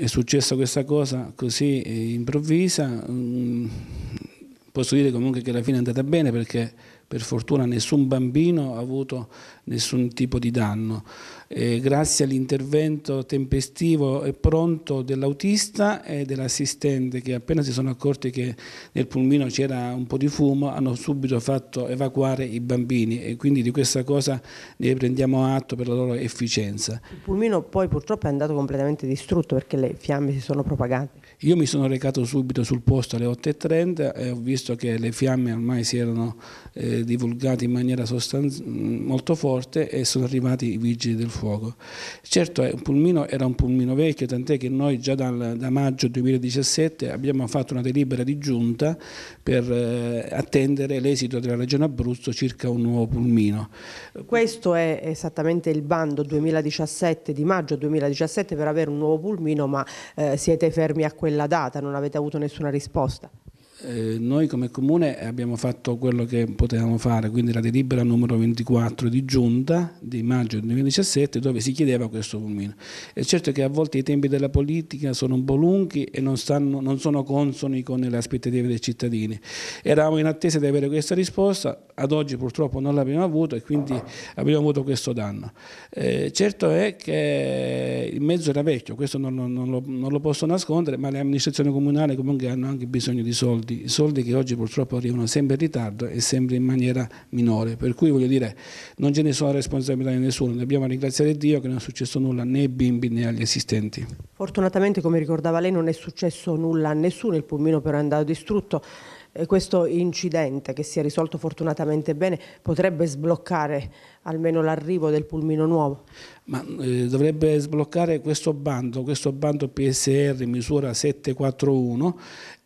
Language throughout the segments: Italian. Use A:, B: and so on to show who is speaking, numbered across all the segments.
A: È successa questa cosa così eh, improvvisa. Mm, Posso dire comunque che alla fine è andata bene perché per fortuna nessun bambino ha avuto nessun tipo di danno. Eh, grazie all'intervento tempestivo e pronto dell'autista e dell'assistente che appena si sono accorti che nel pulmino c'era un po' di fumo hanno subito fatto evacuare i bambini e quindi di questa cosa ne prendiamo atto per la loro efficienza.
B: Il pulmino poi purtroppo è andato completamente distrutto perché le fiamme si sono propagate. Io mi sono recato subito sul posto alle 8.30
A: e ho visto che le fiamme ormai si erano eh, divulgate in maniera molto forte e sono arrivati i vigili del fuoco. Certo un pulmino era un pulmino vecchio, tant'è che noi già dal, da maggio 2017 abbiamo fatto una delibera di giunta per eh, attendere l'esito della Regione Abruzzo circa un nuovo pulmino.
B: Questo è esattamente il bando 2017 di maggio 2017 per avere un nuovo pulmino ma eh, siete fermi a questo? quella data, non avete avuto nessuna risposta.
A: Eh, noi come comune abbiamo fatto quello che potevamo fare, quindi la delibera numero 24 di giunta di maggio 2017 dove si chiedeva questo fulmine. È certo che a volte i tempi della politica sono un po' lunghi e non, stanno, non sono consoni con le aspettative dei cittadini. Eravamo in attesa di avere questa risposta, ad oggi purtroppo non l'abbiamo avuto e quindi abbiamo avuto questo danno. Eh, certo è che il mezzo era vecchio, questo non, non, non, lo, non lo posso nascondere, ma le amministrazioni comunali comunque hanno anche bisogno di soldi soldi, soldi che oggi purtroppo arrivano sempre in ritardo e sempre in maniera minore, per cui voglio dire non ce ne sono responsabilità di nessuno, dobbiamo ringraziare Dio che non è successo nulla né ai bimbi né agli assistenti.
B: Fortunatamente come ricordava lei non è successo nulla a nessuno, il pulmino però è andato distrutto, questo incidente che si è risolto fortunatamente bene potrebbe sbloccare almeno l'arrivo del pulmino nuovo?
A: Ma eh, dovrebbe sbloccare questo bando, questo bando PSR misura 741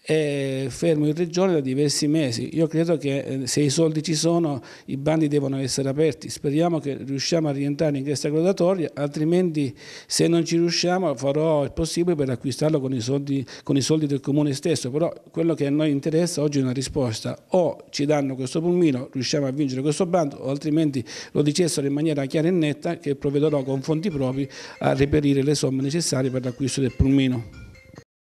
A: è fermo in regione da diversi mesi. Io credo che eh, se i soldi ci sono i bandi devono essere aperti, speriamo che riusciamo a rientrare in questa graduatoria, altrimenti se non ci riusciamo farò il possibile per acquistarlo con i soldi, con i soldi del comune stesso, però quello che a noi interessa oggi è una risposta, o ci danno questo pulmino, riusciamo a vincere questo bando, o altrimenti lo dicessero in maniera chiara e netta che provvederò con fondi propri a reperire le somme necessarie per l'acquisto del pulmino.